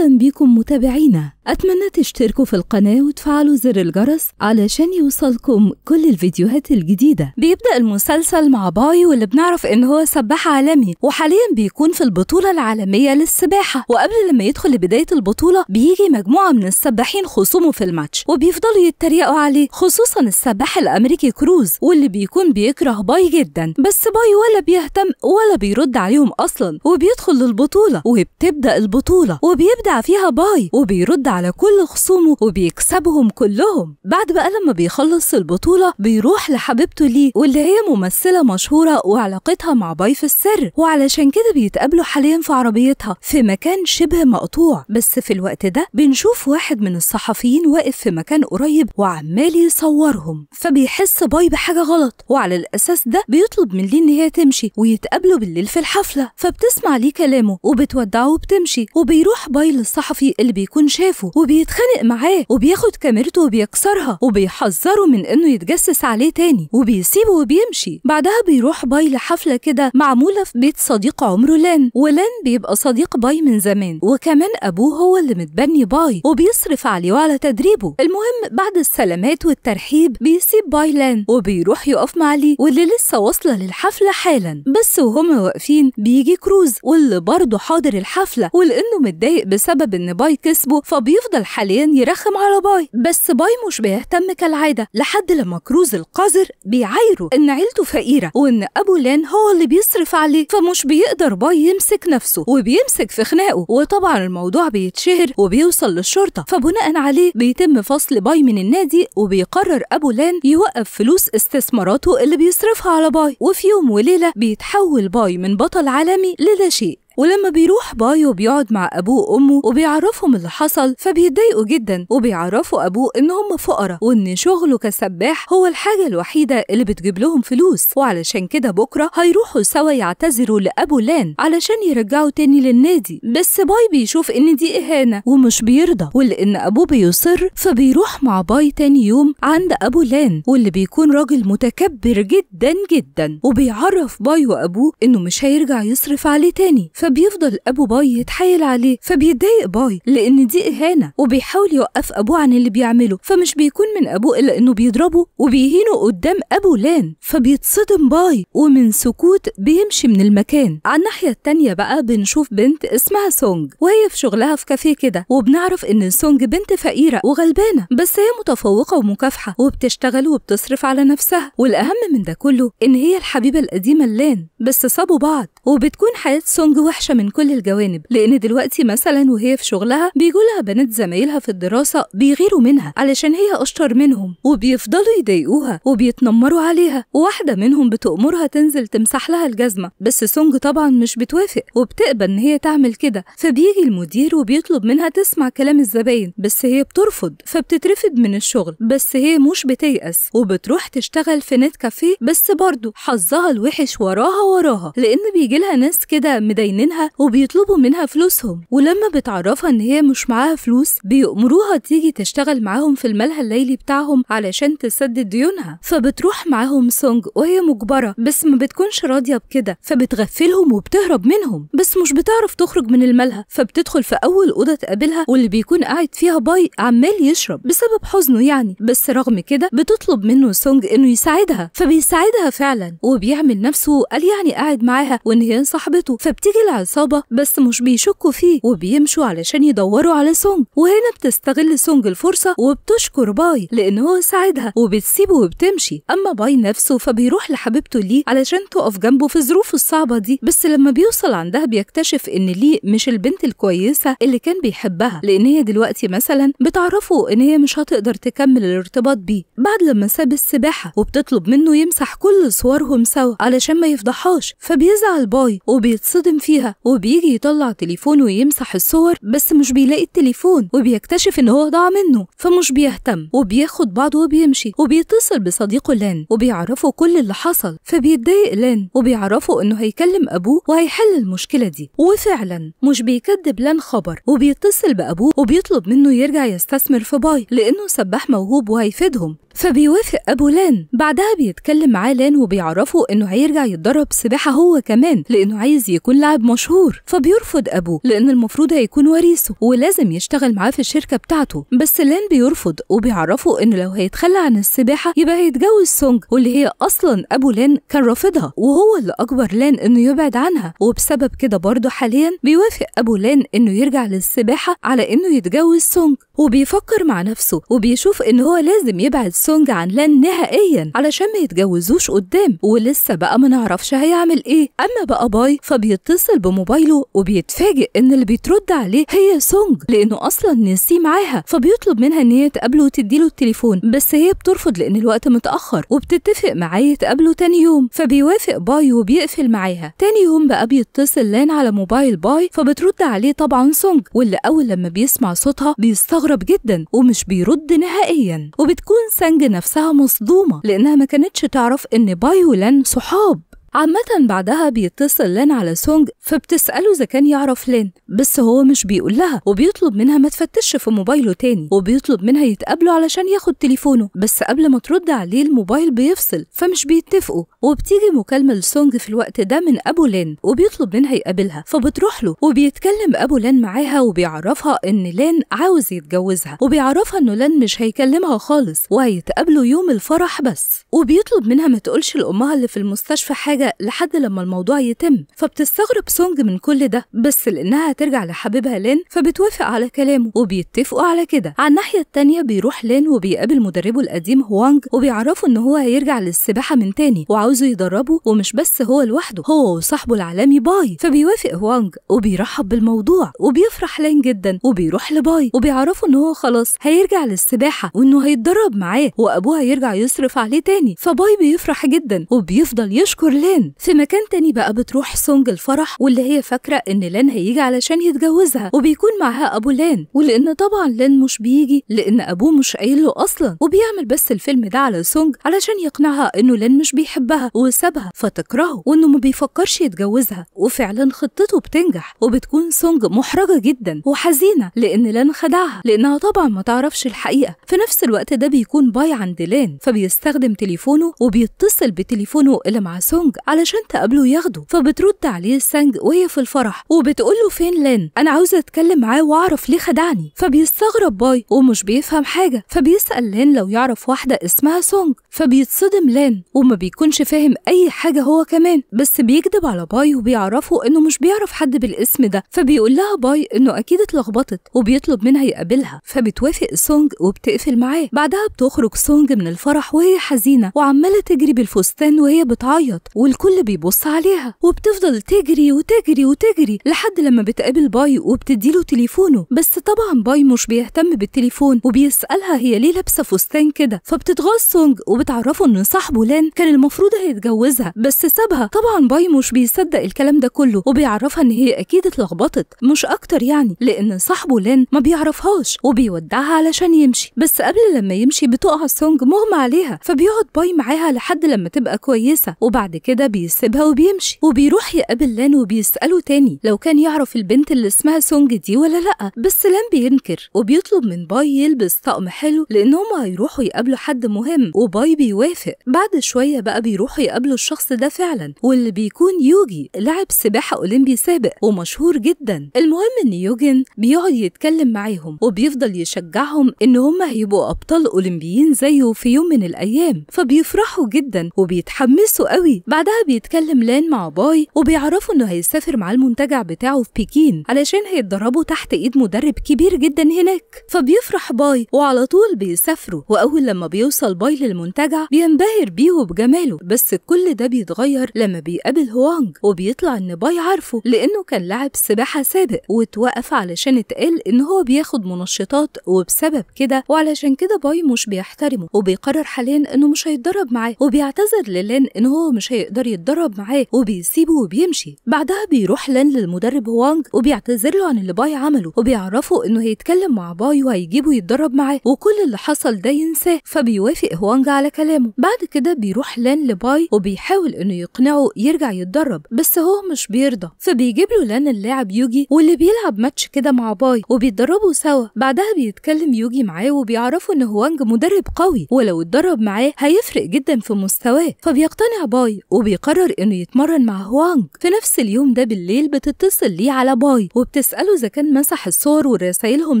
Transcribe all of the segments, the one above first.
أهلا بكم متابعينا أتمنى تشتركوا في القناة وتفعلوا زر الجرس علشان يوصلكم كل الفيديوهات الجديدة بيبدأ المسلسل مع باي واللي بنعرف إن هو سباح عالمي وحاليا بيكون في البطولة العالمية للسباحة وقبل لما يدخل لبداية البطولة بيجي مجموعة من السباحين خصومه في الماتش وبيفضلوا يتريقوا عليه خصوصا السباح الأمريكي كروز واللي بيكون بيكره باي جدا بس باي ولا بيهتم ولا بيرد عليهم أصلا وبيدخل للبطولة وبتبدأ البطولة وبيبدأ بيبدع فيها باي وبيرد على كل خصومه وبيكسبهم كلهم بعد بقى لما بيخلص البطولة بيروح لحبيبته لي واللي هي ممثلة مشهورة وعلاقتها مع باي في السر وعلشان كده بيتقابلوا حاليا في عربيتها في مكان شبه مقطوع بس في الوقت ده بنشوف واحد من الصحفيين واقف في مكان قريب وعمال يصورهم فبيحس باي بحاجة غلط وعلى الأساس ده بيطلب من لي إن هي تمشي ويتقابلوا بالليل في الحفلة فبتسمع ليه كلامه وبتودعه وبتمشي وبيروح باي الموبايل الصحفي اللي بيكون شافه وبيتخانق معاه وبياخد كاميرته وبيكسرها وبيحذره من انه يتجسس عليه تاني وبيسيبه وبيمشي بعدها بيروح باي لحفله كده معموله في بيت صديق عمره لان ولان بيبقى صديق باي من زمان وكمان ابوه هو اللي متبني باي وبيصرف عليه وعلى تدريبه المهم بعد السلامات والترحيب بيسيب باي لان وبيروح يقف مع لي واللي لسه واصله للحفله حالا بس وهما واقفين بيجي كروز واللي برضه حاضر الحفله ولانه متضايق بسبب ان باي كسبه فبيفضل حاليا يرخم على باي بس باي مش بيهتم كالعاده لحد لما كروز القذر بيعايره ان عيلته فقيره وان ابو لان هو اللي بيصرف عليه فمش بيقدر باي يمسك نفسه وبيمسك في خناقه وطبعا الموضوع بيتشهر وبيوصل للشرطه فبناء عليه بيتم فصل باي من النادي وبيقرر ابو لان يوقف فلوس استثماراته اللي بيصرفها على باي وفي يوم وليله بيتحول باي من بطل عالمي للا شيء ولما بيروح بايو بيقعد مع ابوه وامه وبيعرفهم اللي حصل فبيتضايقوا جدا وبيعرفوا ابوه ان هم فقراء وان شغله كسباح هو الحاجه الوحيده اللي بتجيب لهم فلوس وعلشان كده بكره هيروحوا سوا يعتذروا لابو لان علشان يرجعوا تاني للنادي بس باي بيشوف ان دي اهانه ومش بيرضى ولان ابوه بيصر فبيروح مع باي تاني يوم عند ابو لان واللي بيكون راجل متكبر جدا جدا وبيعرف باي وابوه انه مش هيرجع يصرف عليه تاني فبيفضل ابو باي يتحايل عليه فبيتضايق باي لان دي اهانه وبيحاول يوقف ابوه عن اللي بيعمله فمش بيكون من ابوه الا انه بيضربه وبيهينه قدام ابو لان فبيتصدم باي ومن سكوت بيمشي من المكان على الناحيه التانيه بقى بنشوف بنت اسمها سونج وهي في شغلها في كافيه كده وبنعرف ان سونج بنت فقيره وغلبانه بس هي متفوقه ومكافحه وبتشتغل وبتصرف على نفسها والاهم من ده كله ان هي الحبيبه القديمه لان بس صابوا بعض وبتكون حياة سونج وحشة من كل الجوانب لأن دلوقتي مثلا وهي في شغلها بيقولها بنات زمايلها في الدراسة بيغيروا منها علشان هي أشطر منهم وبيفضلوا يضايقوها وبيتنمروا عليها وواحدة منهم بتأمرها تنزل تمسح لها الجزمة بس سونج طبعا مش بتوافق وبتقبل إن هي تعمل كده فبيجي المدير وبيطلب منها تسمع كلام الزباين بس هي بترفض فبتترفض من الشغل بس هي مش بتيأس وبتروح تشتغل في نت كافيه بس برضه حظها الوحش وراها وراها لأن بيجي بيجيلها ناس كده مدينينها وبيطلبوا منها فلوسهم ولما بتعرفها ان هي مش معاها فلوس بيأمروها تيجي تشتغل معاهم في الملهى الليلي بتاعهم علشان تسدد ديونها فبتروح معاهم سونج وهي مجبرة بس ما بتكونش راضية بكده فبتغفلهم وبتهرب منهم بس مش بتعرف تخرج من الملهى فبتدخل في أول أوضة تقابلها واللي بيكون قاعد فيها باي عمال يشرب بسبب حزنه يعني بس رغم كده بتطلب منه سونج إنه يساعدها فبيساعدها فعلا وبيعمل نفسه قال يعني قاعد معاها وإن هي صاحبته فبتيجي العصابه بس مش بيشكوا فيه وبيمشوا علشان يدوروا على سونج وهنا بتستغل سونج الفرصه وبتشكر باي لان هو ساعدها وبتسيبه وبتمشي اما باي نفسه فبيروح لحبيبته ليه علشان تقف جنبه في الظروف الصعبه دي بس لما بيوصل عندها بيكتشف ان ليه مش البنت الكويسه اللي كان بيحبها لان هي دلوقتي مثلا بتعرفه ان هي مش هتقدر تكمل الارتباط بيه بعد لما ساب السباحه وبتطلب منه يمسح كل صورهم سوا علشان ما يفضحهاش فبيزعل الباي وبيتصدم فيها وبيجي يطلع تليفونه ويمسح الصور بس مش بيلاقي التليفون وبيكتشف ان هو ضاع منه فمش بيهتم وبياخد بعضه وبيمشي وبيتصل بصديقه لان وبيعرفه كل اللي حصل فبيتضايق لان وبيعرفه انه هيكلم ابوه وهيحل المشكله دي وفعلا مش بيكذب لان خبر وبيتصل بابوه وبيطلب منه يرجع يستثمر في باي لانه سباح موهوب وهيفيدهم فبيوافق ابو لان بعدها بيتكلم معاه لان وبيعرفه انه هيرجع يتدرب سباحه هو كمان لانه عايز يكون لاعب مشهور فبيرفض ابوه لان المفروض هيكون وريثه ولازم يشتغل معاه في الشركه بتاعته بس لان بيرفض وبيعرفه انه لو هيتخلى عن السباحه يبقى هيتجوز سونج واللي هي اصلا ابو لان كان رافضها وهو اللي اجبر لان انه يبعد عنها وبسبب كده برضه حاليا بيوافق ابو لان انه يرجع للسباحه على انه يتجوز سونج وبيفكر مع نفسه وبيشوف ان هو لازم يبعد سونج عن لان نهائيا علشان ما يتجوزوش قدام ولسه بقى ما نعرفش هيعمل ايه اما بقى باي فبيتصل بموبايله وبيتفاجئ ان اللي بيترد عليه هي سونج لانه اصلا نسيه معاها فبيطلب منها ان هي تقابله وتديله التليفون بس هي بترفض لان الوقت متاخر وبتتفق معاه يتقابلوا تاني يوم فبيوافق باي وبيقفل معاها تاني يوم بقى بيتصل لان على موبايل باي فبترد عليه طبعا سونج واللي اول لما بيسمع صوتها بيستغرب جدا ومش بيرد نهائيا وبتكون سانج سانج نفسها مصدومة لأنها ما كانتش تعرف إن بايولان صحاب عامة بعدها بيتصل لين على سونج فبتسأله إذا كان يعرف لين بس هو مش بيقول لها وبيطلب منها ما تفتش في موبايله تاني وبيطلب منها يتقابلوا علشان ياخد تليفونه بس قبل ما ترد عليه الموبايل بيفصل فمش بيتفقوا وبتيجي مكالمة لسونج في الوقت ده من أبو لين وبيطلب منها يقابلها فبتروح له وبيتكلم أبو لين معاها وبيعرفها إن لين عاوز يتجوزها وبيعرفها إنه لين مش هيكلمها خالص وهيتقابلوا يوم الفرح بس وبيطلب منها ما تقولش لأمها اللي في المستشفى حاجة كده لحد لما الموضوع يتم فبتستغرب سونج من كل ده بس لانها ترجع لحبيبها لين فبتوافق على كلامه وبيتفقوا على كده على الناحيه التانيه بيروح لين وبيقابل مدربه القديم هوانج وبيعرفه ان هو هيرجع للسباحه من تاني وعاوزه يدربه ومش بس هو لوحده هو وصاحبه العالمي باي فبيوافق هوانج وبيرحب بالموضوع وبيفرح لين جدا وبيروح لباي وبيعرفه ان هو خلاص هيرجع للسباحه وانه هيتدرب معاه وابوه هيرجع يصرف عليه تاني فباي بيفرح جدا وبيفضل يشكر لين مكان في مكان تاني بقى بتروح سونج الفرح واللي هي فاكره ان لان هيجي علشان يتجوزها وبيكون معاها ابو لان ولان طبعا لان مش بيجي لان ابوه مش قايل له اصلا وبيعمل بس الفيلم ده على سونج علشان يقنعها انه لان مش بيحبها وسابها فتكرهه وانه ما بيفكرش يتجوزها وفعلا خطته بتنجح وبتكون سونج محرجه جدا وحزينه لان لان خدعها لانها طبعا ما تعرفش الحقيقه في نفس الوقت ده بيكون باي عند لان فبيستخدم تليفونه وبيتصل بتليفونه اللي مع سونج علشان تقابله ياخده فبترد عليه سانج وهي في الفرح وبتقول له فين لين انا عاوزه اتكلم معاه واعرف ليه خدعني فبيستغرب باي ومش بيفهم حاجه فبيسال لين لو يعرف واحده اسمها سونج فبيتصدم لين وما بيكونش فاهم اي حاجه هو كمان بس بيكذب على باي وبيعرفه انه مش بيعرف حد بالاسم ده فبيقول لها باي انه اكيد اتلخبطت وبيطلب منها يقابلها فبتوافق سونج وبتقفل معاه بعدها بتخرج سونج من الفرح وهي حزينه وعماله تجري بالفستان وهي بتعيط والكل بيبص عليها وبتفضل تجري وتجري وتجري لحد لما بتقابل باي وبتديله تليفونه بس طبعا باي مش بيهتم بالتليفون وبيسألها هي ليه لابسة فستان كده فبتتغاظ سونج وبتعرفه ان صاحبه لان كان المفروض هيتجوزها بس سابها طبعا باي مش بيصدق الكلام ده كله وبيعرفها ان هي اكيد اتلخبطت مش اكتر يعني لان صاحبه لان ما بيعرفهاش وبيودعها علشان يمشي بس قبل لما يمشي بتقع سونج مغمى عليها فبيقعد باي معاها لحد لما تبقى كويسه وبعد كده ده بيسيبها وبيمشي وبيروح يقابل لان وبيسأله تاني لو كان يعرف البنت اللي اسمها سونج دي ولا لأ بس لان بينكر وبيطلب من باي يلبس طقم حلو لأن هما هيروحوا يقابلوا حد مهم وباي بيوافق بعد شوية بقى بيروحوا يقابلوا الشخص ده فعلا واللي بيكون يوجي لاعب سباحة أولمبي سابق ومشهور جدا المهم إن يوجن بيقعد يتكلم معاهم وبيفضل يشجعهم إن هما هيبقوا أبطال أولمبيين زيه في يوم من الأيام فبيفرحوا جدا وبيتحمسوا قوي بعد بقى بيتكلم لان مع باي وبيعرفوا انه هيسافر مع المنتجع بتاعه في بكين علشان هيتدربوا تحت ايد مدرب كبير جدا هناك فبيفرح باي وعلى طول بيسافروا واول لما بيوصل باي للمنتجع بينبهر بيه وبجماله بس كل ده بيتغير لما بيقابل هوانج وبيطلع ان باي عارفه لانه كان لاعب سباحه سابق واتوقف علشان اتقال ان هو بياخد منشطات وبسبب كده وعلشان كده باي مش بيحترمه وبيقرر حاليا انه مش هيتدرب معاه وبيعتذر للين ان هو مش هيقدر يقدر يتدرب معاه وبيسيبه وبيمشي بعدها بيروح لان للمدرب هوانج وبيعتذر له عن اللي باي عمله وبيعرفه انه هيتكلم مع باي وهيجيبه يتدرب معاه وكل اللي حصل ده ينساه فبيوافق هوانج على كلامه بعد كده بيروح لان لباي وبيحاول انه يقنعه يرجع يتدرب بس هو مش بيرضى فبيجيب له لان اللاعب يوجي واللي بيلعب ماتش كده مع باي وبيتدربوا سوا بعدها بيتكلم يوجي معاه وبيعرفه ان هوانج مدرب قوي ولو اتدرب معاه هيفرق جدا في مستواه فبيقتنع باي وبيقرر إنه يتمرن مع هوانج في نفس اليوم ده بالليل بتتصل ليه على باي وبتسأله إذا كان مسح الصور ورسايلهم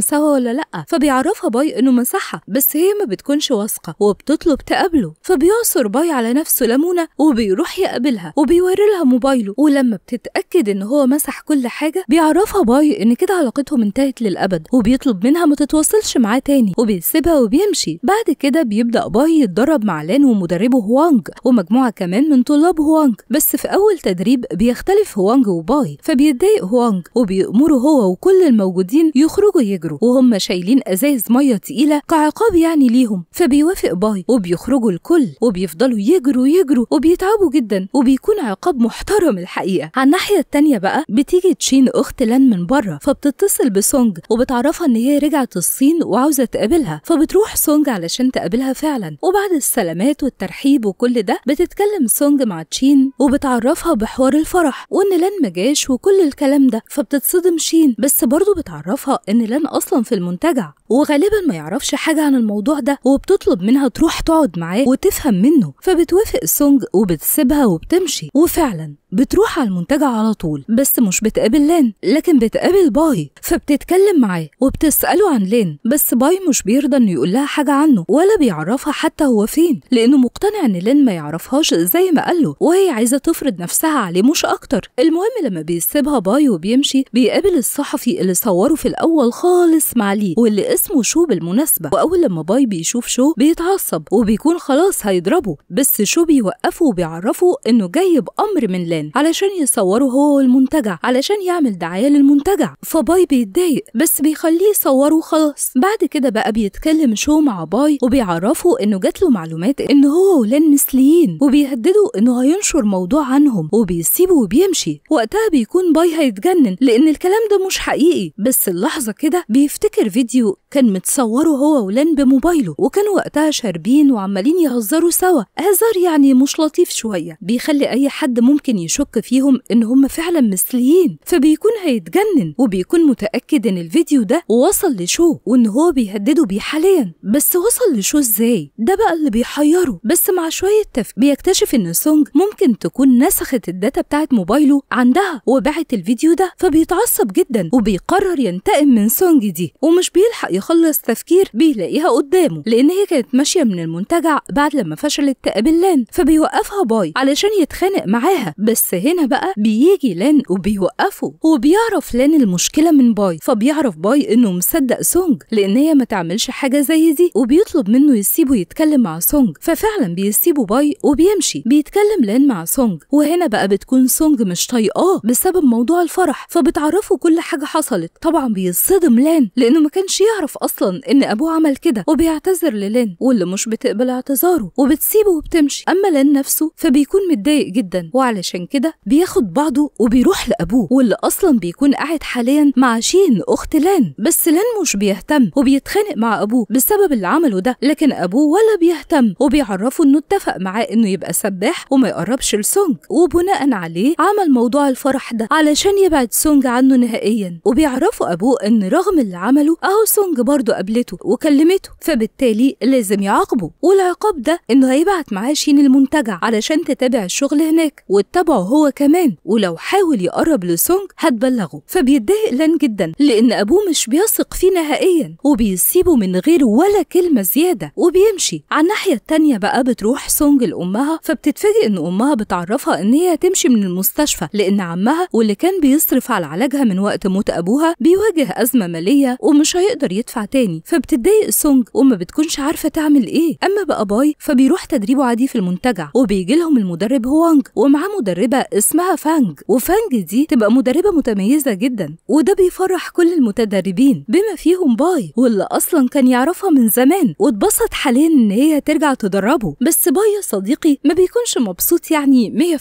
سوا ولا لأ فبيعرفها باي إنه مسحها بس هي ما بتكونش واثقة وبتطلب تقابله فبيعصر باي على نفسه لمونة وبيروح يقابلها وبيوري لها موبايله ولما بتتأكد إن هو مسح كل حاجة بيعرفها باي إن كده علاقتهم انتهت للأبد وبيطلب منها ما تتواصلش معاه تاني وبيسيبها وبيمشي بعد كده بيبدأ باي يتدرب مع لان ومدربه هوانج ومجموعة كمان من طلاب طلب هوانج بس في أول تدريب بيختلف هوانج وباي فبيتضايق هوانج وبيأمره هو وكل الموجودين يخرجوا يجروا وهم شايلين أزايز مية تقيلة كعقاب يعني ليهم فبيوافق باي وبيخرجوا الكل وبيفضلوا يجروا يجروا وبيتعبوا جدا وبيكون عقاب محترم الحقيقة على الناحية التانية بقى بتيجي تشين أخت لان من بره فبتتصل بسونج وبتعرفها إن هي رجعت الصين وعاوزة تقابلها فبتروح سونج علشان تقابلها فعلا وبعد السلامات والترحيب وكل ده بتتكلم سونج مع تشين وبتعرفها بحوار الفرح وان لان ما جاش وكل الكلام ده فبتتصدم شين بس برضه بتعرفها ان لان اصلا في المنتجع وغالبا ما يعرفش حاجه عن الموضوع ده وبتطلب منها تروح تقعد معاه وتفهم منه فبتوافق سونج وبتسيبها وبتمشي وفعلا بتروح على المنتجع على طول بس مش بتقابل لين لكن بتقابل باي فبتتكلم معاه وبتسأله عن لين بس باي مش بيرضى انه يقول لها حاجة عنه ولا بيعرفها حتى هو فين لانه مقتنع ان لين ما يعرفهاش زي ما قاله وهي عايزة تفرض نفسها عليه مش أكتر المهم لما بيسيبها باي وبيمشي بيقابل الصحفي اللي صوره في الأول خالص مع ليه واللي اسمه شو بالمناسبة وأول لما باي بيشوف شو بيتعصب وبيكون خلاص هيضربه بس شو بيوقفه وبيعرفه إنه جاي بأمر من لان علشان يصوره هو المنتجع علشان يعمل دعاية للمنتجع فباي بيتضايق بس بيخليه يصوره خلاص بعد كده بقى بيتكلم شو مع باي وبيعرفه إنه جات له معلومات إن هو ولان مثليين وبيهدده إنه ينشر موضوع عنهم وبيسيبه وبيمشي وقتها بيكون باي هيتجنن لأن الكلام ده مش حقيقي بس اللحظة كده بيفتكر فيديو كان متصوره هو ولان بموبايله وكانوا وقتها شاربين وعمالين يهزروا سوا هزار يعني مش لطيف شوية بيخلي أي حد ممكن يشك فيهم إن هم فعلا مثليين فبيكون هيتجنن وبيكون متأكد إن الفيديو ده وصل لشو وإن هو بيهدده بيه حاليا بس وصل لشو إزاي ده بقى اللي بيحيره بس مع شوية تفكير بيكتشف إن سونج ممكن تكون نسخت الداتا بتاعت موبايله عندها وباعت الفيديو ده فبيتعصب جدا وبيقرر ينتقم من سونج دي ومش بيلحق يخلص تفكير بيلاقيها قدامه لان هي كانت ماشيه من المنتجع بعد لما فشلت تقابل لان فبيوقفها باي علشان يتخانق معاها بس هنا بقى بيجي لان وبيوقفه وبيعرف لان المشكله من باي فبيعرف باي انه مصدق سونج لان هي ما تعملش حاجه زي دي وبيطلب منه يسيبه يتكلم مع سونج ففعلا بيسيبه باي وبيمشي بيتكلم حملان مع سونج وهنا بقى بتكون سونج مش طايقاه بسبب موضوع الفرح فبتعرفه كل حاجه حصلت طبعا بيصدم لان لانه ما كانش يعرف اصلا ان ابوه عمل كده وبيعتذر للين واللي مش بتقبل اعتذاره وبتسيبه وبتمشي اما لان نفسه فبيكون متضايق جدا وعلشان كده بياخد بعضه وبيروح لابوه واللي اصلا بيكون قاعد حاليا مع شين اخت لان بس لان مش بيهتم وبيتخانق مع ابوه بسبب اللي عمله ده لكن ابوه ولا بيهتم وبيعرفه انه اتفق معاه انه يبقى سباح وما ما يقربش لسونج وبناء عليه عمل موضوع الفرح ده علشان يبعد سونج عنه نهائيا وبيعرفوا ابوه ان رغم اللي عمله اهو سونج برضه قابلته وكلمته فبالتالي لازم يعاقبه والعقاب ده انه هيبعت معاه شين المنتجع علشان تتابع الشغل هناك وتتابعه هو كمان ولو حاول يقرب لسونج هتبلغه فبيتضايق لان جدا لان ابوه مش بيثق فيه نهائيا وبيسيبه من غير ولا كلمه زياده وبيمشي على الناحيه التانيه بقى بتروح سونج لامها فبتتفاجئ إن أمها بتعرفها إن هي هتمشي من المستشفى لأن عمها واللي كان بيصرف على علاجها من وقت موت أبوها بيواجه أزمة مالية ومش هيقدر يدفع تاني فبتضايق سونج وما بتكونش عارفة تعمل إيه أما بقى باي فبيروح تدريبه عادي في المنتجع وبيجي لهم المدرب هوانج ومعاه مدربة اسمها فانج وفانج دي تبقى مدربة متميزة جدا وده بيفرح كل المتدربين بما فيهم باي واللي أصلا كان يعرفها من زمان واتبسط حاليا إن هي ترجع تدربه بس باي يا صديقي ما بيكونش مبسوط مبسوط يعني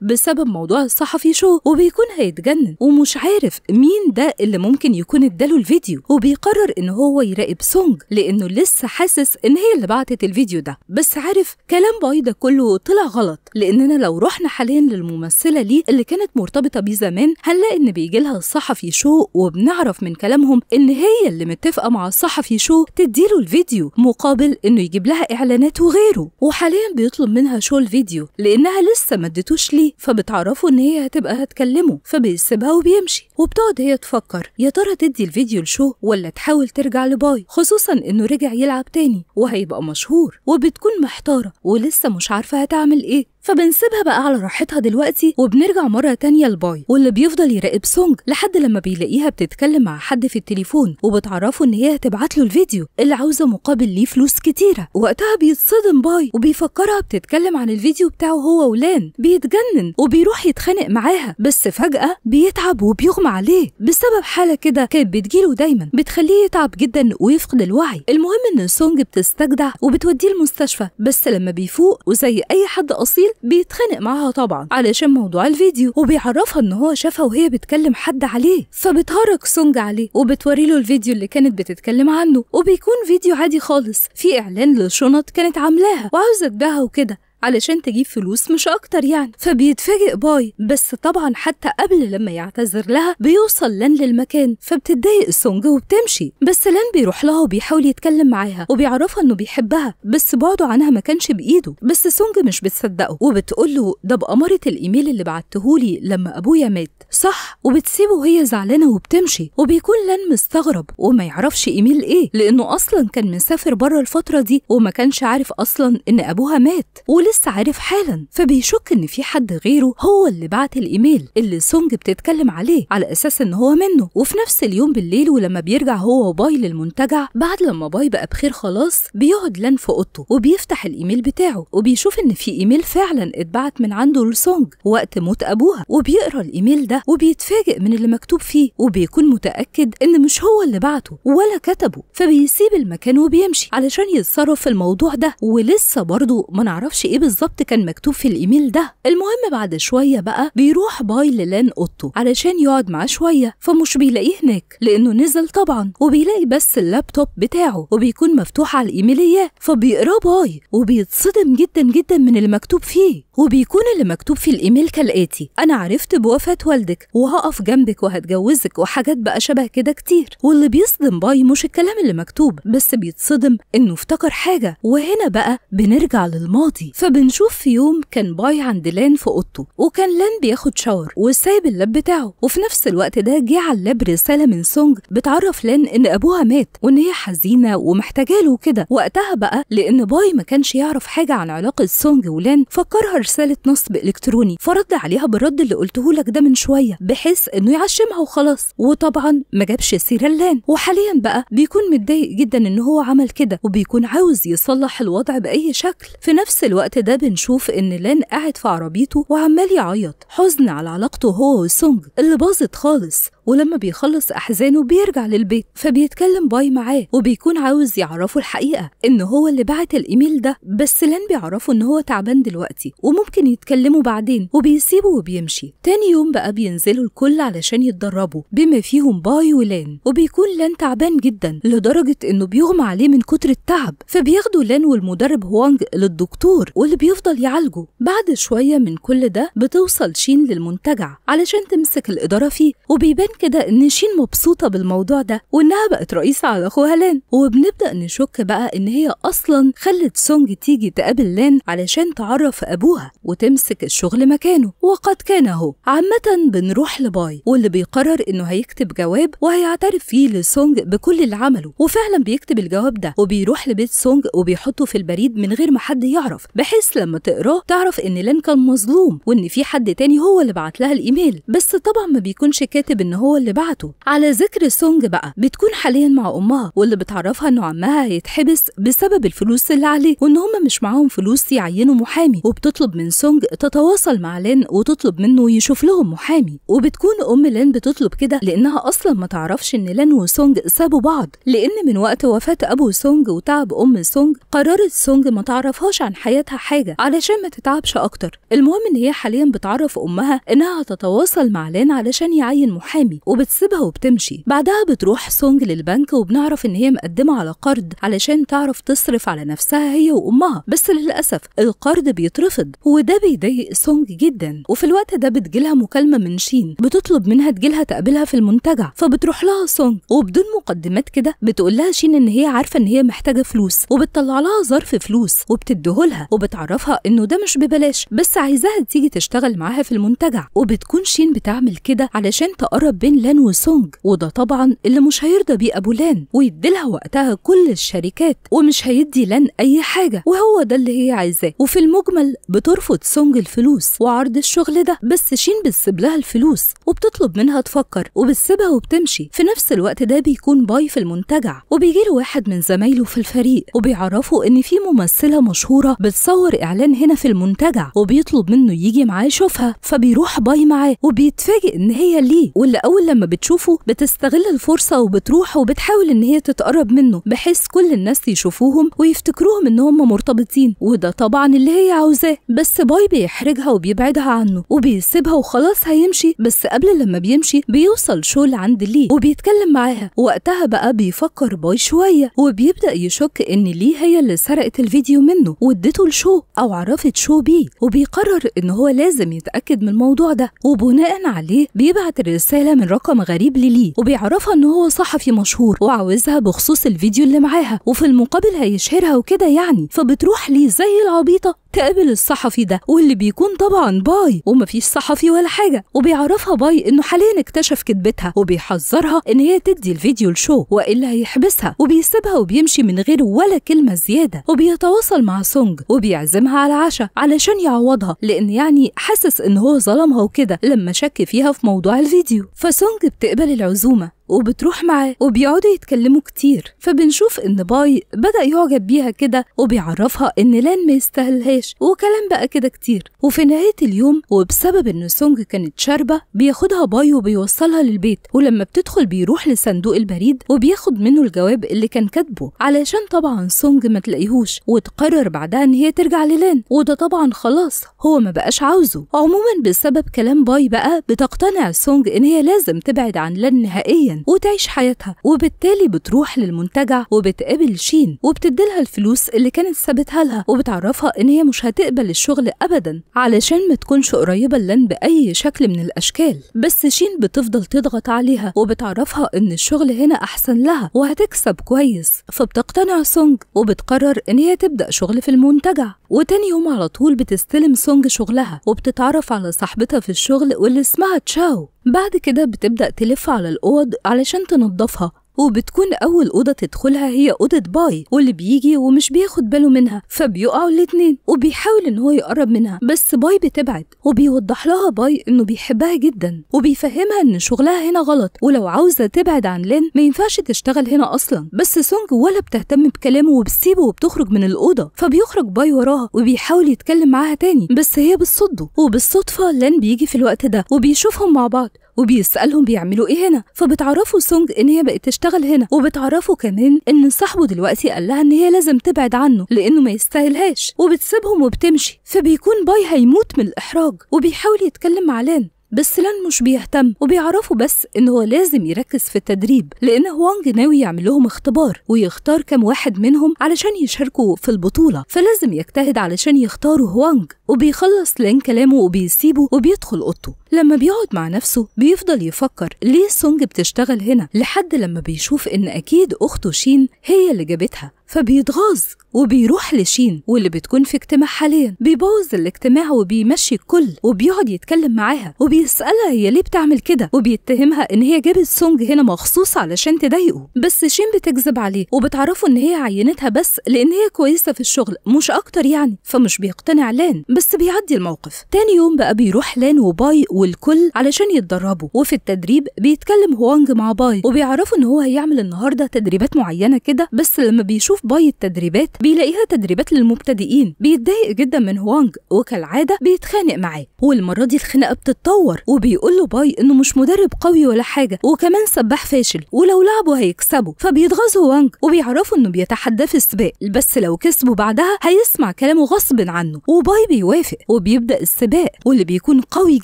100% بسبب موضوع الصحفي شو وبيكون هيتجنن ومش عارف مين ده اللي ممكن يكون اداله الفيديو وبيقرر ان هو يراقب سونج لانه لسه حاسس ان هي اللي بعتت الفيديو ده بس عارف كلام باي ده كله طلع غلط لاننا لو رحنا حاليا للممثله ليه اللي كانت مرتبطه بيه زمان هنلاقي ان بيجي لها الصحفي شو وبنعرف من كلامهم ان هي اللي متفقه مع الصحفي شو تديله الفيديو مقابل انه يجيب لها اعلانات وغيره وحاليا بيطلب منها شو الفيديو لانها لسه ما ادتوش ليه فبتعرفه ان هي هتبقى هتكلمه فبيسيبها وبيمشي وبتقعد هي تفكر يا ترى تدي الفيديو لشو ولا تحاول ترجع لباي خصوصا انه رجع يلعب تاني وهيبقى مشهور وبتكون محتاره ولسه مش عارفه هتعمل ايه فبنسيبها بقى على راحتها دلوقتي وبنرجع مرة تانية لباي واللي بيفضل يراقب سونج لحد لما بيلاقيها بتتكلم مع حد في التليفون وبتعرفه ان هي هتبعت له الفيديو اللي عاوزة مقابل ليه فلوس كتيرة وقتها بيتصدم باي وبيفكرها بتتكلم عن الفيديو بتاعه هو ولان بيتجنن وبيروح يتخانق معاها بس فجأة بيتعب وبيغمى عليه بسبب حالة كده كانت بتجيله دايما بتخليه يتعب جدا ويفقد الوعي المهم ان سونج بتستجدع وبتوديه المستشفى بس لما بيفوق وزي اي حد اصيل بيتخانق معاها طبعا علشان موضوع الفيديو وبيعرفها ان هو شافها وهي بتكلم حد عليه فبتهرج سونج عليه وبتوري له الفيديو اللي كانت بتتكلم عنه وبيكون فيديو عادي خالص في اعلان للشنط كانت عاملاها وعاوزه تبيعها وكده علشان تجيب فلوس مش اكتر يعني فبيتفاجئ باي بس طبعا حتى قبل لما يعتذر لها بيوصل لان للمكان فبتتضايق سونج وبتمشي بس لان بيروح لها وبيحاول يتكلم معاها وبيعرفها انه بيحبها بس بعده عنها ما كانش بايده بس سونج مش بتصدقه وبتقول له ده بأمارة الايميل اللي بعتهولي لما ابويا مات صح وبتسيبه وهي زعلانه وبتمشي وبيكون لان مستغرب وما يعرفش ايميل ايه لانه اصلا كان مسافر بره الفتره دي وما كانش عارف اصلا ان ابوها مات ولسه لسه عارف حالا فبيشك ان في حد غيره هو اللي بعت الايميل اللي سونج بتتكلم عليه على اساس ان هو منه وفي نفس اليوم بالليل ولما بيرجع هو وباي للمنتجع بعد لما باي بقى بخير خلاص بيقعد لان في اوضته وبيفتح الايميل بتاعه وبيشوف ان في ايميل فعلا اتبعت من عنده لسونج وقت موت ابوها وبيقرا الايميل ده وبيتفاجئ من اللي مكتوب فيه وبيكون متاكد ان مش هو اللي بعته ولا كتبه فبيسيب المكان وبيمشي علشان يتصرف في الموضوع ده ولسه برضه ما نعرفش ايه بالظبط كان مكتوب في الايميل ده المهم بعد شويه بقى بيروح باي للان اوضته علشان يقعد معاه شويه فمش بيلاقيه هناك لانه نزل طبعا وبيلاقي بس اللابتوب بتاعه وبيكون مفتوح على الايميليه فبيقراه باي وبيتصدم جدا جدا من المكتوب فيه وبيكون اللي مكتوب في الايميل كالاتي انا عرفت بوفاه والدك وهقف جنبك وهتجوزك وحاجات بقى شبه كده كتير واللي بيصدم باي مش الكلام اللي مكتوب بس بيتصدم انه افتكر حاجه وهنا بقى بنرجع للماضي فبنشوف في يوم كان باي عند لان في اوضته وكان لان بياخد شاور وسايب اللاب بتاعه وفي نفس الوقت ده جه على اللاب رساله من سونج بتعرف لان ان ابوها مات وان هي حزينه ومحتاجه له كده وقتها بقى لان باي ما كانش يعرف حاجه عن علاقه سونج ولان فكرها رساله نصب الكتروني فرد عليها بالرد اللي قلته لك ده من شويه بحيث انه يعشمها وخلاص وطبعا ما جابش سيره لان وحاليا بقى بيكون متضايق جدا ان هو عمل كده وبيكون عاوز يصلح الوضع باي شكل في نفس الوقت ده بنشوف إن لان قاعد في عربيته وعمال يعيط حزن على علاقته هو وسونج اللي باظت خالص ولما بيخلص أحزانه بيرجع للبيت فبيتكلم باي معاه وبيكون عاوز يعرفه الحقيقة إن هو اللي بعت الإيميل ده بس لان بيعرفه إن هو تعبان دلوقتي وممكن يتكلموا بعدين وبيسيبه وبيمشي تاني يوم بقى بينزلوا الكل علشان يتدربوا بما فيهم باي ولان وبيكون لان تعبان جدا لدرجة إنه بيغمى عليه من كتر التعب فبياخدوا لان والمدرب هوانج للدكتور واللي بيفضل يعالجه بعد شوية من كل ده بتوصل شين للمنتجع علشان تمسك الإدارة فيه وبيبان كده ان شين مبسوطه بالموضوع ده وانها بقت رئيسه على اخوها لين وبنبدا نشك بقى ان هي اصلا خلت سونج تيجي تقابل لين علشان تعرف ابوها وتمسك الشغل مكانه وقد كان هو عامه بنروح لباي واللي بيقرر انه هيكتب جواب وهيعترف فيه لسونج بكل اللي عمله وفعلا بيكتب الجواب ده وبيروح لبيت سونج وبيحطه في البريد من غير ما حد يعرف بحيث لما تقراه تعرف ان لين كان مظلوم وان في حد تاني هو اللي بعت لها الايميل بس طبعا ما بيكونش كاتب ان هو اللي بعته على ذكر سونج بقى بتكون حاليا مع امها واللي بتعرفها انه عمها هيتحبس بسبب الفلوس اللي عليه وان هم مش معاهم فلوس يعينوا محامي وبتطلب من سونج تتواصل مع لين وتطلب منه يشوف لهم محامي وبتكون ام لين بتطلب كده لانها اصلا ما تعرفش ان لين وسونج سابوا بعض لان من وقت وفاه ابو سونج وتعب ام سونج قررت سونج ما تعرفهاش عن حياتها حاجه علشان ما تتعبش اكتر المهم ان هي حاليا بتعرف امها انها هتتواصل مع لين علشان يعين محامي قدامي وبتسيبها وبتمشي بعدها بتروح سونج للبنك وبنعرف ان هي مقدمه على قرض علشان تعرف تصرف على نفسها هي وامها بس للاسف القرض بيترفض وده بيضايق سونج جدا وفي الوقت ده بتجيلها مكالمه من شين بتطلب منها تجيلها تقابلها في المنتجع فبتروح لها سونج وبدون مقدمات كده بتقول لها شين ان هي عارفه ان هي محتاجه فلوس وبتطلع لها ظرف فلوس وبتديهولها وبتعرفها انه ده مش ببلاش بس عايزاها تيجي تشتغل معاها في المنتجع وبتكون شين بتعمل كده علشان تقرب بين لان وسونج وده طبعا اللي مش هيرضى بيه ابو لان ويديلها وقتها كل الشركات ومش هيدي لان اي حاجه وهو ده اللي هي عايزاه وفي المجمل بترفض سونج الفلوس وعرض الشغل ده بس شين بتسيب لها الفلوس وبتطلب منها تفكر وبتسيبها وبتمشي في نفس الوقت ده بيكون باي في المنتجع وبيجي له واحد من زمايله في الفريق وبيعرفه ان في ممثله مشهوره بتصور اعلان هنا في المنتجع وبيطلب منه يجي معاه يشوفها فبيروح باي معاه وبيتفاجئ ان هي ليه واللي اول لما بتشوفه بتستغل الفرصه وبتروح وبتحاول ان هي تتقرب منه بحيث كل الناس يشوفوهم ويفتكروهم ان هم مرتبطين وده طبعا اللي هي عاوزاه بس باي بيحرجها وبيبعدها عنه وبيسيبها وخلاص هيمشي بس قبل لما بيمشي بيوصل شول عند ليه وبيتكلم معاها وقتها بقى بيفكر باي شويه وبيبدا يشك ان ليه هي اللي سرقت الفيديو منه وادته لشو او عرفت شو بيه وبيقرر ان هو لازم يتاكد من الموضوع ده وبناء عليه بيبعت رساله من رقم غريب للي وبيعرفها ان هو صحفي مشهور وعاوزها بخصوص الفيديو اللي معاها وفي المقابل هيشهرها وكده يعني فبتروح ليه زي العبيطه تقابل الصحفي ده واللي بيكون طبعا باي ومفيش صحفي ولا حاجه وبيعرفها باي انه حاليا اكتشف كذبتها وبيحذرها ان هي تدي الفيديو لشو والا هيحبسها وبيسيبها وبيمشي من غير ولا كلمه زياده وبيتواصل مع سونج وبيعزمها على عشاء علشان يعوضها لان يعني حاسس ان هو ظلمها وكده لما شك فيها في موضوع الفيديو فسونج بتقبل العزومه وبتروح معاه وبيقعدوا يتكلموا كتير فبنشوف إن باي بدأ يعجب بيها كده وبيعرفها إن لان ما يستاهلهاش وكلام بقى كده كتير وفي نهاية اليوم وبسبب إن سونج كانت شاربة بياخدها باي وبيوصلها للبيت ولما بتدخل بيروح لصندوق البريد وبياخد منه الجواب اللي كان كاتبه علشان طبعا سونج ما تلاقيهوش وتقرر بعدها إن هي ترجع للان وده طبعا خلاص هو ما بقاش عاوزه عموما بسبب كلام باي بقى بتقتنع سونج إن هي لازم تبعد عن لان نهائيا وتعيش حياتها وبالتالي بتروح للمنتجع وبتقابل شين وبتديلها الفلوس اللي كانت سابتها لها وبتعرفها ان هي مش هتقبل الشغل ابدا علشان ما تكونش قريبه لان باي شكل من الاشكال بس شين بتفضل تضغط عليها وبتعرفها ان الشغل هنا احسن لها وهتكسب كويس فبتقتنع سونج وبتقرر ان هي تبدا شغل في المنتجع وتاني يوم على طول بتستلم سونج شغلها وبتتعرف على صاحبتها في الشغل واللي اسمها تشاو بعد كده بتبدأ تلف على الأوض علشان تنضفها وبتكون أول أوضة تدخلها هي أوضة باي واللي بيجي ومش بياخد باله منها فبيقعوا الاتنين وبيحاول إن هو يقرب منها بس باي بتبعد وبيوضح لها باي إنه بيحبها جدا وبيفهمها إن شغلها هنا غلط ولو عاوزة تبعد عن لين ما ينفعش تشتغل هنا أصلا بس سونج ولا بتهتم بكلامه وبتسيبه وبتخرج من الأوضة فبيخرج باي وراها وبيحاول يتكلم معاها تاني بس هي بتصده وبالصدفة لين بيجي في الوقت ده وبيشوفهم مع بعض وبيسألهم بيعملوا إيه هنا فبتعرفوا سونج إن هي بقت تشتغل هنا وبتعرفوا كمان إن صاحبه دلوقتي قال لها إن هي لازم تبعد عنه لأنه ما يستاهلهاش وبتسيبهم وبتمشي فبيكون باي هيموت من الإحراج وبيحاول يتكلم مع لان بس لان مش بيهتم وبيعرفوا بس ان هو لازم يركز في التدريب لان هوانج ناوي يعمل لهم اختبار ويختار كام واحد منهم علشان يشاركوا في البطولة فلازم يجتهد علشان يختاروا هوانج وبيخلص لين كلامه وبيسيبه وبيدخل اوضته لما بيقعد مع نفسه بيفضل يفكر ليه سونج بتشتغل هنا لحد لما بيشوف ان اكيد اخته شين هي اللي جابتها فبيتغاظ وبيروح لشين واللي بتكون في اجتماع حاليا بيبوظ الاجتماع وبيمشي الكل وبيقعد يتكلم معاها وبيسألها هي ليه بتعمل كده وبيتهمها ان هي جابت سونج هنا مخصوص علشان تضايقه بس شين بتكذب عليه وبتعرفه ان هي عينتها بس لان هي كويسة في الشغل مش اكتر يعني فمش بيقتنع لان بس بيعدي الموقف تاني يوم بقى بيروح لان وباي والكل علشان يتدربوا وفي التدريب بيتكلم هوانج مع باي وبيعرفوا ان هو هيعمل النهارده تدريبات معينة كده بس لما بيشوف بيشوف باي التدريبات بيلاقيها تدريبات للمبتدئين بيتضايق جدا من هوانج وكالعاده بيتخانق معاه والمره دي الخناقه بتتطور وبيقول له باي انه مش مدرب قوي ولا حاجه وكمان سباح فاشل ولو لعبه هيكسبه فبيتغاظ هوانج وبيعرفه انه بيتحداه في السباق بس لو كسبه بعدها هيسمع كلامه غصب عنه وباي بيوافق وبيبدا السباق واللي بيكون قوي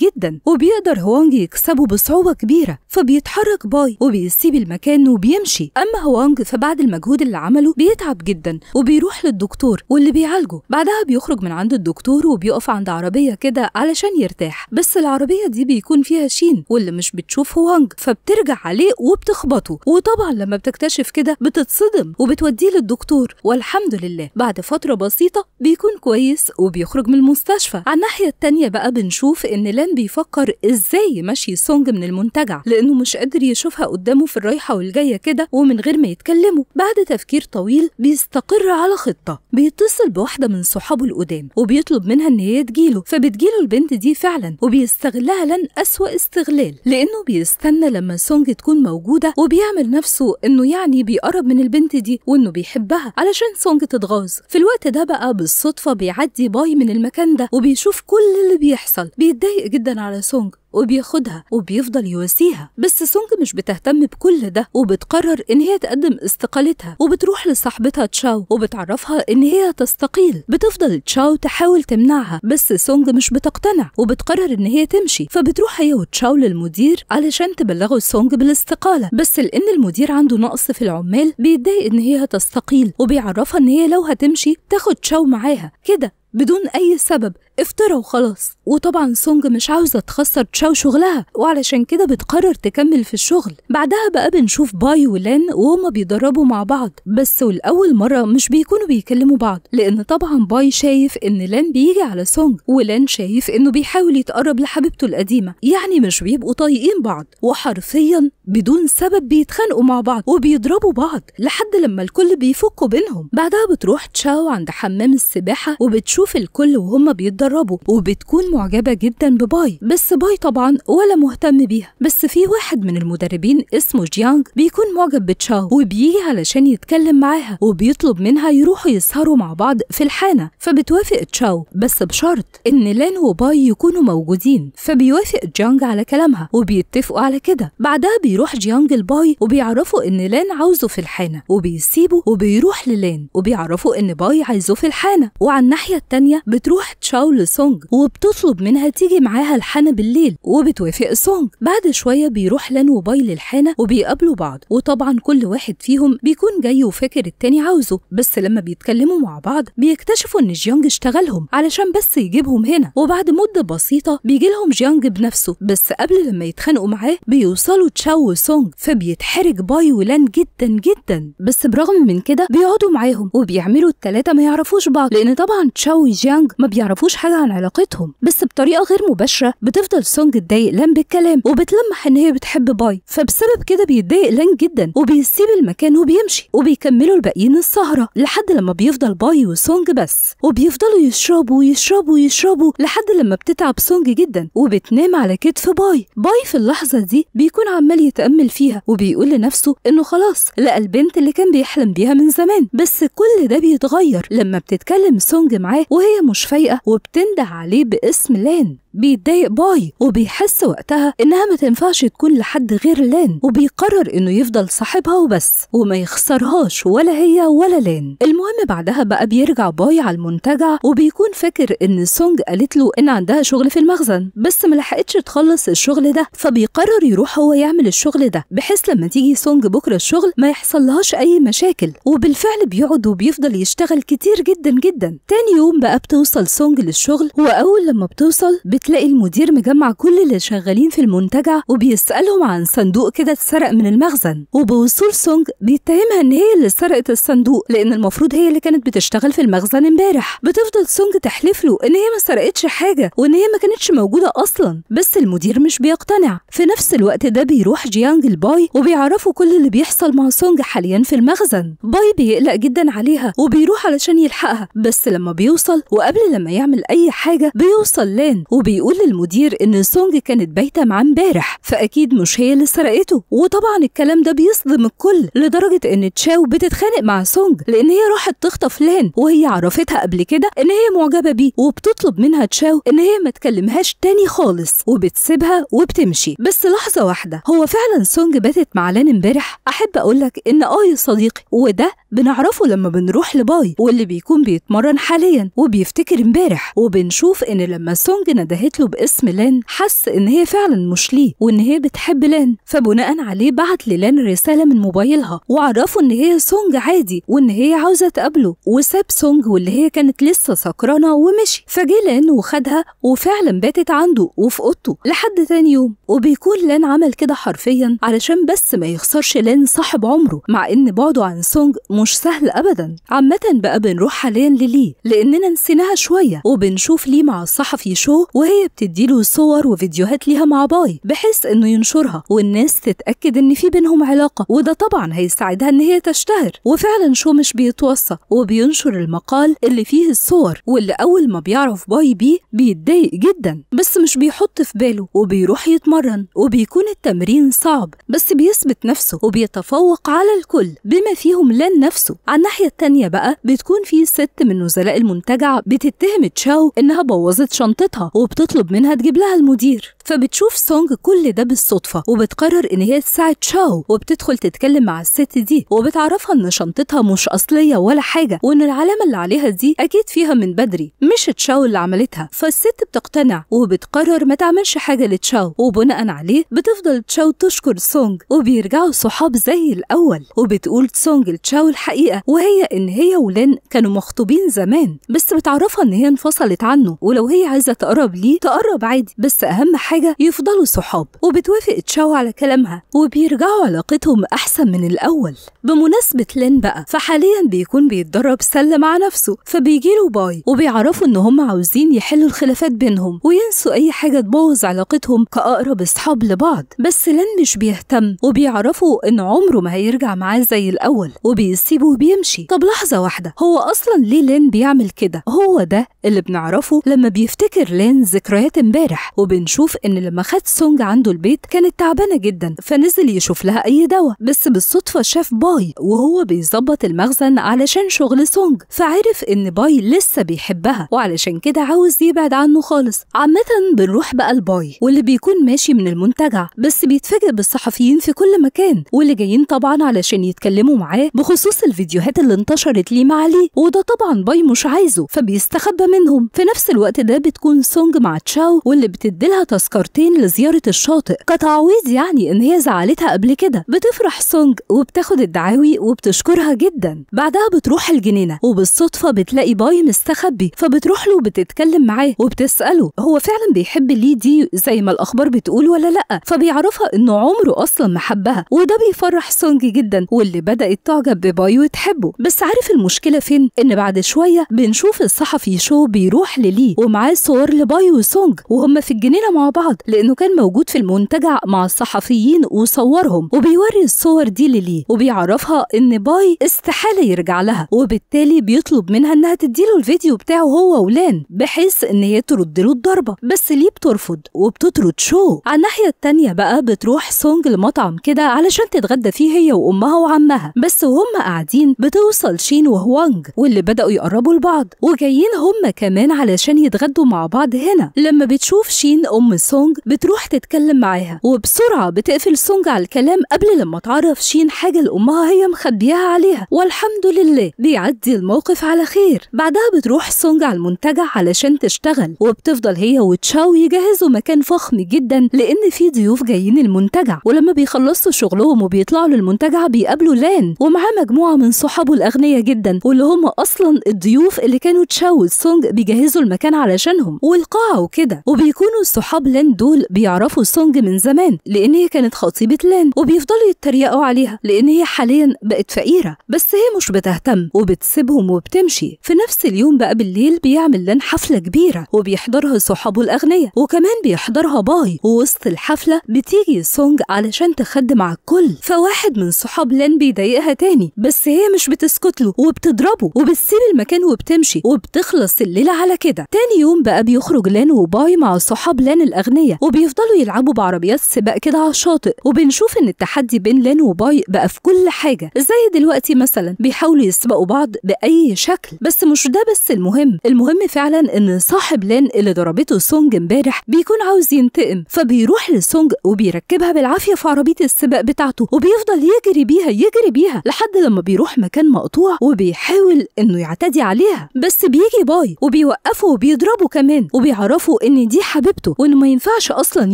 جدا وبيقدر هوانج يكسبه بصعوبه كبيره فبيتحرك باي وبيسيب المكان وبيمشي اما هوانج فبعد المجهود اللي عمله بيتعب بيتعب جدا وبيروح للدكتور واللي بيعالجه بعدها بيخرج من عند الدكتور وبيقف عند عربيه كده علشان يرتاح بس العربيه دي بيكون فيها شين واللي مش بتشوفه وانج فبترجع عليه وبتخبطه وطبعا لما بتكتشف كده بتتصدم وبتوديه للدكتور والحمد لله بعد فتره بسيطه بيكون كويس وبيخرج من المستشفى على الناحيه الثانيه بقى بنشوف ان لان بيفكر ازاي يمشي سونج من المنتجع لانه مش قادر يشوفها قدامه في الرايحه والجايه كده ومن غير ما يتكلموا بعد تفكير طويل بيستقر على خطه بيتصل بواحده من صحابه القدام وبيطلب منها ان هي تجيله فبتجيله البنت دي فعلا وبيستغلها لن اسوا استغلال لانه بيستنى لما سونج تكون موجوده وبيعمل نفسه انه يعني بيقرب من البنت دي وانه بيحبها علشان سونج تتغاظ في الوقت ده بقى بالصدفه بيعدي باي من المكان ده وبيشوف كل اللي بيحصل بيتضايق جدا على سونج وبياخدها وبيفضل يواسيها بس سونج مش بتهتم بكل ده وبتقرر ان هي تقدم استقالتها وبتروح لصاحبتها تشاو وبتعرفها ان هي تستقيل بتفضل تشاو تحاول تمنعها بس سونج مش بتقتنع وبتقرر ان هي تمشي فبتروح هي وتشاو للمدير علشان تبلغه سونج بالاستقاله بس لان المدير عنده نقص في العمال بيتضايق ان هي تستقيل وبيعرفها ان هي لو هتمشي تاخد تشاو معاها كده بدون اي سبب افترى وخلاص وطبعا سونج مش عاوزة تخسر تشاو شغلها وعلشان كده بتقرر تكمل في الشغل بعدها بقى بنشوف باي ولان وهما بيدربوا مع بعض بس ولأول مرة مش بيكونوا بيكلموا بعض لأن طبعا باي شايف إن لان بيجي على سونج ولان شايف إنه بيحاول يتقرب لحبيبته القديمة يعني مش بيبقوا طايقين بعض وحرفيا بدون سبب بيتخانقوا مع بعض وبيضربوا بعض لحد لما الكل بيفكوا بينهم بعدها بتروح تشاو عند حمام السباحة وبتشوف الكل وهما بيتدربوا وبتكون معجبة جدا بباي بس باي طبعا ولا مهتم بيها بس في واحد من المدربين اسمه جيانج بيكون معجب بتشاو وبيجي علشان يتكلم معاها وبيطلب منها يروحوا يسهروا مع بعض في الحانة فبتوافق تشاو بس بشرط ان لان وباي يكونوا موجودين فبيوافق جيانج على كلامها وبيتفقوا على كده بعدها بيروح جيانج لباي وبيعرفوا ان لان عاوزه في الحانة وبيسيبه وبيروح للان وبيعرفوا ان باي عايزه في الحانة وعلى الناحية التانية بتروح تشاو لسونج وبتطلب بيطلب منها تيجي معاها الحانة بالليل وبتوافق سونج بعد شوية بيروح لان وباي للحانة وبيقابلوا بعض وطبعا كل واحد فيهم بيكون جاي وفاكر التاني عاوزه بس لما بيتكلموا مع بعض بيكتشفوا ان جيانج اشتغلهم علشان بس يجيبهم هنا وبعد مدة بسيطة بيجي لهم جيانج بنفسه بس قبل لما يتخانقوا معاه بيوصلوا تشاو وسونج فبيتحرج باي ولان جدا جدا بس برغم من كده بيقعدوا معاهم وبيعملوا التلاتة ما يعرفوش بعض لان طبعا تشاو وجيانج ما بيعرفوش حاجة عن علاقتهم بس بس بطريقه غير مباشره بتفضل سونج تضايق لان بالكلام وبتلمح ان هي بتحب باي فبسبب كده بيتضايق لان جدا وبيسيب المكان وبيمشي وبيكملوا الباقيين السهره لحد لما بيفضل باي وسونج بس وبيفضلوا يشربوا ويشربوا ويشربوا لحد لما بتتعب سونج جدا وبتنام على كتف باي باي في اللحظه دي بيكون عمال يتامل فيها وبيقول لنفسه انه خلاص لقى البنت اللي كان بيحلم بيها من زمان بس كل ده بيتغير لما بتتكلم سونج معاه وهي مش فايقه وبتنده عليه باسم اسم لين بيتضايق باي وبيحس وقتها انها ما تنفعش تكون لحد غير لين وبيقرر انه يفضل صاحبها وبس وما يخسرهاش ولا هي ولا لين المهم بعدها بقى بيرجع باي على المنتجع وبيكون فاكر ان سونج قالت له ان عندها شغل في المخزن بس ما لحقتش تخلص الشغل ده فبيقرر يروح هو يعمل الشغل ده بحيث لما تيجي سونج بكره الشغل ما يحصلهاش اي مشاكل وبالفعل بيقعد وبيفضل يشتغل كتير جدا جدا تاني يوم بقى بتوصل سونج للشغل واول لما بتوصل بتلاقي المدير مجمع كل اللي شغالين في المنتجع وبيسألهم عن صندوق كده اتسرق من المخزن وبوصول سونج بيتهمها ان هي اللي سرقت الصندوق لان المفروض هي اللي كانت بتشتغل في المخزن امبارح بتفضل سونج تحلف له ان هي ما سرقتش حاجه وان هي ما كانتش موجوده اصلا بس المدير مش بيقتنع في نفس الوقت ده بيروح جيانج الباي وبيعرفوا كل اللي بيحصل مع سونج حاليا في المخزن باي بيقلق جدا عليها وبيروح علشان يلحقها بس لما بيوصل وقبل لما يعمل اي حاجه بيوصل بيوصل لان وبيقول للمدير ان سونج كانت بايته معاه امبارح فاكيد مش هي اللي سرقته وطبعا الكلام ده بيصدم الكل لدرجه ان تشاو بتتخانق مع سونج لان هي راحت تخطف لان وهي عرفتها قبل كده ان هي معجبه بيه وبتطلب منها تشاو ان هي ما تكلمهاش تاني خالص وبتسيبها وبتمشي بس لحظه واحده هو فعلا سونج باتت مع لان امبارح احب اقول لك ان اه يا صديقي وده بنعرفه لما بنروح لباي واللي بيكون بيتمرن حاليا وبيفتكر امبارح وبنشوف ان لما سونج ندهت له باسم لان حس ان هي فعلا مش ليه وان هي بتحب لان فبناء عليه بعت للان رساله من موبايلها وعرفه ان هي سونج عادي وان هي عاوزه تقابله وساب سونج واللي هي كانت لسه سكرانه ومشي فجه لان وخدها وفعلا باتت عنده وفي اوضته لحد تاني يوم وبيكون لان عمل كده حرفيا علشان بس ما يخسرش لان صاحب عمره مع ان بعده عن سونج مش سهل ابدا عامه بقى بنروح حاليا للي لاننا نسيناها شويه وبنشوف لي مع الصحفي شو وهي بتديله صور وفيديوهات ليها مع باي بحيث انه ينشرها والناس تتاكد ان في بينهم علاقه وده طبعا هيساعدها ان هي تشتهر وفعلا شو مش بيتوصى وبينشر المقال اللي فيه الصور واللي اول ما بيعرف باي بيه بيتضايق جدا بس مش بيحط في باله وبيروح يتمرن وبيكون التمرين صعب بس بيثبت نفسه وبيتفوق على الكل بما فيهم لا نفسه على الناحية التانية بقى بتكون في ست من نزلاء المنتجع بتتهم تشاو إنها بوظت شنطتها وبتطلب منها تجيب لها المدير فبتشوف سونج كل ده بالصدفه وبتقرر ان هي تساعد تشاو وبتدخل تتكلم مع الست دي وبتعرفها ان شنطتها مش اصليه ولا حاجه وان العلامه اللي عليها دي اكيد فيها من بدري مش تشاو اللي عملتها فالست بتقتنع وبتقرر ما تعملش حاجه لتشاو وبناء عليه بتفضل تشاو تشكر سونج وبيرجعوا صحاب زي الاول وبتقول سونج لتشاو الحقيقه وهي ان هي ولان كانوا مخطوبين زمان بس بتعرفها ان هي انفصلت عنه ولو هي عايزه تقرب ليه تقرب عادي بس اهم حاجه حاجة يفضلوا صحاب وبتوافق تشاو على كلامها وبيرجعوا علاقتهم أحسن من الأول بمناسبة لين بقى فحاليا بيكون بيتدرب سلة مع نفسه فبيجيله باي وبيعرفوا إن هم عاوزين يحلوا الخلافات بينهم وينسوا أي حاجة تبوظ علاقتهم كأقرب أصحاب لبعض بس لين مش بيهتم وبيعرفوا إن عمره ما هيرجع معاه زي الأول وبيسيبه وبيمشي طب لحظة واحدة هو أصلا ليه لين بيعمل كده هو ده اللي بنعرفه لما بيفتكر لين ذكريات امبارح وبنشوف إن لما خد سونج عنده البيت كانت تعبانة جدا فنزل يشوف لها أي دواء بس بالصدفة شاف باي وهو بيظبط المخزن علشان شغل سونج فعرف إن باي لسه بيحبها وعلشان كده عاوز يبعد عنه خالص عامة بنروح بقى لباي واللي بيكون ماشي من المنتجع بس بيتفاجئ بالصحفيين في كل مكان واللي جايين طبعا علشان يتكلموا معاه بخصوص الفيديوهات اللي انتشرت ليه مع ليه وده طبعا باي مش عايزه فبيستخبى منهم في نفس الوقت ده بتكون سونج مع تشاو واللي بتديلها تذكره كارتين لزيارة الشاطئ كتعويض يعني إن هي زعلتها قبل كده بتفرح سونج وبتاخد الدعاوي وبتشكرها جدا بعدها بتروح الجنينة وبالصدفة بتلاقي باي مستخبي فبتروح له وبتتكلم معاه وبتسأله هو فعلا بيحب لي دي زي ما الأخبار بتقول ولا لأ فبيعرفها إنه عمره أصلا ما حبها وده بيفرح سونج جدا واللي بدأت تعجب بباي وتحبه بس عارف المشكلة فين إن بعد شوية بنشوف الصحفي شو بيروح للي ومعاه صور لباي وسونج وهم في الجنينة مع بعض بعض لأنه كان موجود في المنتجع مع الصحفيين وصورهم وبيوري الصور دي للي وبيعرفها إن باي استحالة يرجع لها وبالتالي بيطلب منها إنها تديله الفيديو بتاعه هو ولان بحيث إن هي ترد له الضربة بس ليه بترفض وبتطرد شو على الناحية الثانيه بقى بتروح سونج لمطعم كده علشان تتغدى فيه هي وأمها وعمها بس وهم قاعدين بتوصل شين وهوانج واللي بدأوا يقربوا لبعض وجايين هم كمان علشان يتغدوا مع بعض هنا لما بتشوف شين أم سونج بتروح تتكلم معاها وبسرعة بتقفل سونج على الكلام قبل لما تعرف شين حاجة لأمها هي مخبياها عليها والحمد لله بيعدي الموقف على خير بعدها بتروح سونج على المنتجع علشان تشتغل وبتفضل هي وتشاو يجهزوا مكان فخم جدا لأن في ضيوف جايين المنتجع ولما بيخلصوا شغلهم وبيطلعوا للمنتجع بيقابلوا لان ومعاه مجموعة من صحابه الأغنياء جدا واللي هم أصلا الضيوف اللي كانوا تشاو وسونج بيجهزوا المكان علشانهم والقاعة وكده وبيكونوا صحاب لان دول بيعرفوا سونج من زمان لان هي كانت خطيبه لان وبيفضلوا يتريقوا عليها لان هي حاليا بقت فقيره بس هي مش بتهتم وبتسيبهم وبتمشي في نفس اليوم بقى بالليل بيعمل لان حفله كبيره وبيحضرها صحابه الاغنياء وكمان بيحضرها باي ووسط الحفله بتيجي سونج علشان تخدم على الكل فواحد من صحاب لان بيضايقها تاني بس هي مش بتسكت له وبتضربه وبتسيب المكان وبتمشي وبتخلص الليله على كده تاني يوم بقى بيخرج لان وباي مع صحاب لان الاغنياء الاغنياء وبيفضلوا يلعبوا بعربيات سباق كده على الشاطئ وبنشوف ان التحدي بين لان وباي بقى في كل حاجه زي دلوقتي مثلا بيحاولوا يسبقوا بعض باي شكل بس مش ده بس المهم المهم فعلا ان صاحب لان اللي ضربته سونج امبارح بيكون عاوز ينتقم فبيروح لسونج وبيركبها بالعافيه في عربيه السباق بتاعته وبيفضل يجري بيها يجري بيها لحد لما بيروح مكان مقطوع وبيحاول انه يعتدي عليها بس بيجي باي وبيوقفه وبيضربه كمان وبيعرفه ان دي حبيبته وإنه ما ينفعش اصلا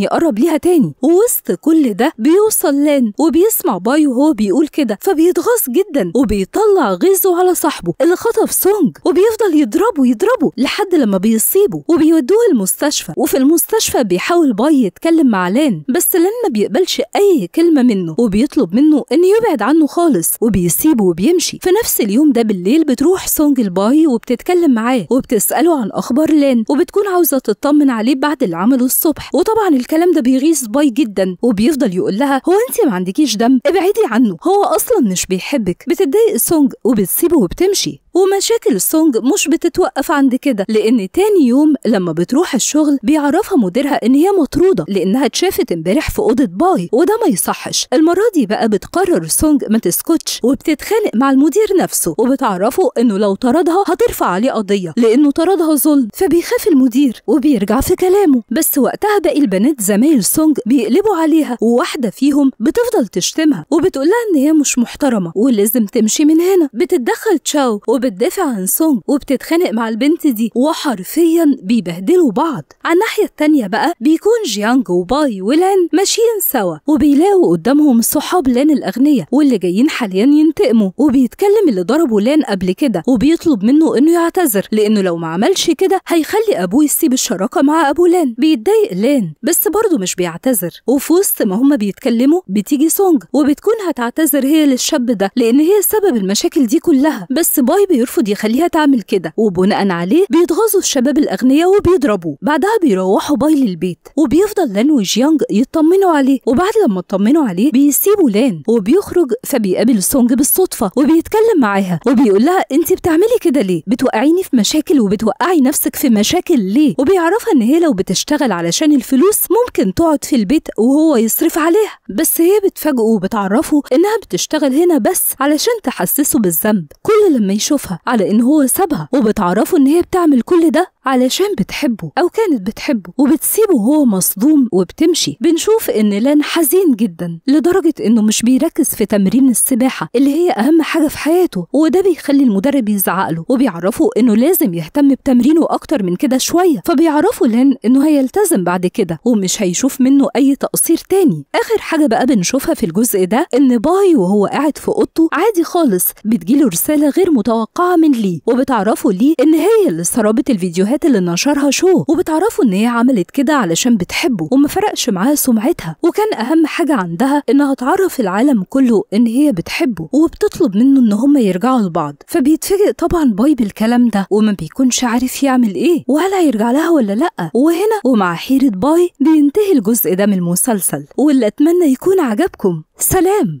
يقرب ليها تاني ووسط كل ده بيوصل لان وبيسمع باي وهو بيقول كده فبيتغاظ جدا وبيطلع غيظه على صاحبه اللي خطف سونج وبيفضل يضربه يضربه لحد لما بيصيبه وبيودوه المستشفى وفي المستشفى بيحاول باي يتكلم مع لان بس لان ما بيقبلش اي كلمه منه وبيطلب منه ان يبعد عنه خالص وبيسيبه وبيمشي في نفس اليوم ده بالليل بتروح سونج الباي وبتتكلم معاه وبتساله عن اخبار لان وبتكون عاوزه تطمن عليه بعد اللي عمله الصبح الصبح وطبعا الكلام ده بيغيظ باي جدا وبيفضل يقول لها هو انت ما عندكيش دم ابعدي عنه هو اصلا مش بيحبك بتضايق سونج وبتسيبه وبتمشي ومشاكل سونج مش بتتوقف عند كده لان تاني يوم لما بتروح الشغل بيعرفها مديرها ان هي مطرودة لانها اتشافت امبارح في اوضة باي وده ما يصحش المرة دي بقى بتقرر سونج ما تسكتش وبتتخانق مع المدير نفسه وبتعرفه انه لو طردها هترفع عليه قضية لانه طردها ظلم فبيخاف المدير وبيرجع في كلامه بس وقتها باقي البنات زمايل سونج بيقلبوا عليها وواحدة فيهم بتفضل تشتمها وبتقولها ان هي مش محترمة ولازم تمشي من هنا بتتدخل تشاو وب بتدافع عن سونج وبتتخانق مع البنت دي وحرفيا بيبهدلوا بعض على الناحية التانية بقى بيكون جيانج وباي ولان ماشيين سوا وبيلاقوا قدامهم صحاب لان الأغنياء واللي جايين حاليا ينتقموا وبيتكلم اللي ضربه لان قبل كده وبيطلب منه إنه يعتذر لأنه لو ما عملش كده هيخلي أبوه يسيب الشراكة مع أبو لان بيتضايق لان بس برضه مش بيعتذر وفي وسط ما هما بيتكلموا بتيجي سونج وبتكون هتعتذر هي للشاب ده لأن هي سبب المشاكل دي كلها بس باي بيرفض يخليها تعمل كده وبناء عليه بيتغاظوا الشباب الأغنياء وبيضربوا بعدها بيروحوا باي للبيت وبيفضل لان وجيانج يطمنوا عليه وبعد لما اطمنوا عليه بيسيبوا لان وبيخرج فبيقابل سونج بالصدفة وبيتكلم معاها وبيقول لها انت بتعملي كده ليه بتوقعيني في مشاكل وبتوقعي نفسك في مشاكل ليه وبيعرفها ان هي لو بتشتغل علشان الفلوس ممكن تقعد في البيت وهو يصرف عليها بس هي بتفاجئه وبتعرفه انها بتشتغل هنا بس علشان تحسسه بالذنب كل لما يشوف بتعرفها على ان هو سابها وبتعرفه ان هي بتعمل كل ده علشان بتحبه أو كانت بتحبه وبتسيبه هو مصدوم وبتمشي بنشوف إن لان حزين جدا لدرجة إنه مش بيركز في تمرين السباحة اللي هي أهم حاجة في حياته وده بيخلي المدرب يزعق له وبيعرفه إنه لازم يهتم بتمرينه أكتر من كده شوية فبيعرفوا لان إنه هيلتزم بعد كده ومش هيشوف منه أي تقصير تاني آخر حاجة بقى بنشوفها في الجزء ده إن باي وهو قاعد في أوضته عادي خالص بتجيله رسالة غير متوقعة من ليه وبتعرفه ليه إن هي اللي سربت الفيديوهات الفيديوهات اللي نشرها شو وبتعرفوا ان هي عملت كده علشان بتحبه وما فرقش معاها سمعتها وكان اهم حاجه عندها انها تعرف العالم كله ان هي بتحبه وبتطلب منه ان هم يرجعوا لبعض فبيتفاجئ طبعا باي بالكلام ده وما بيكونش عارف يعمل ايه وهل هيرجع لها ولا لا وهنا ومع حيره باي بينتهي الجزء ده من المسلسل واللي اتمنى يكون عجبكم سلام